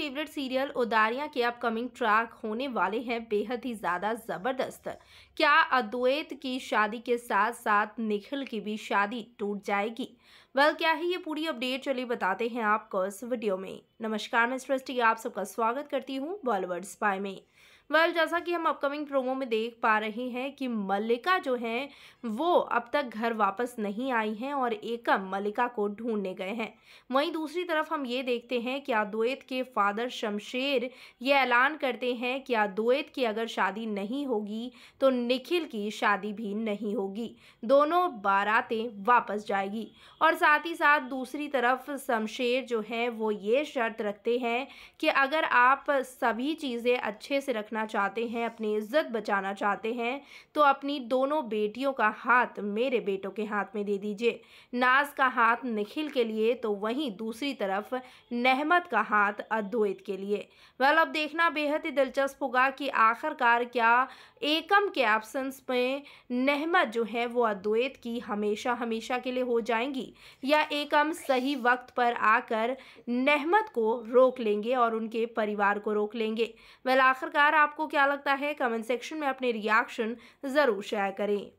favourite serial उदारिया के upcoming track होने वाले हैं बेहद ही ज़्यादा ज़बरदस्त क्या अद्वैत की शादी के साथ साथ निखिल की भी शादी टूट जाएगी वेल क्या है ये पूरी अपडेट चलिए बताते हैं आपको इस वीडियो में नमस्कार मैं सृष्टि आप सबका स्वागत करती हूँ बॉलीवुड स्पाई में वेल well, जैसा कि हम अपकमिंग प्रोमो में देख पा रहे हैं कि मल्लिका जो हैं वो अब तक घर वापस नहीं आई हैं और एकम मल्लिका को ढूंढने गए हैं वहीं दूसरी तरफ हम ये देखते हैं कि अद्वैत के फादर शमशेर ये ऐलान करते हैं कि अद्वैत की अगर शादी नहीं होगी तो निखिल की शादी भी नहीं होगी दोनों बारातें वापस जाएगी और साथ ही साथ दूसरी तरफ शमशेर जो है वो ये शर्त रखते हैं कि अगर आप सभी चीज़ें अच्छे से रखना करना चाहते हैं अपनी इज्जत बचाना चाहते हैं तो अपनी दोनों बेटियों का हाथ मेरे बेटों के हाथ में दे दीजिए नाज का हाथ निखिल के लिए तो वहीं दूसरी तरफ नहमत का हाथ अद्वैत के लिए वेल अब देखना बेहद ही दिलचस्प होगा कि आखिरकार क्या एकम के एब्सेंस में नहमत जो है वो अद्वैत की हमेशा हमेशा के लिए हो जाएंगी या एकम सही वक्त पर आकर नहमत को रोक लेंगे और उनके परिवार को रोक लेंगे वेल आखिरकार आप आपको क्या लगता है कमेंट सेक्शन में अपने रिएक्शन ज़रूर शेयर करें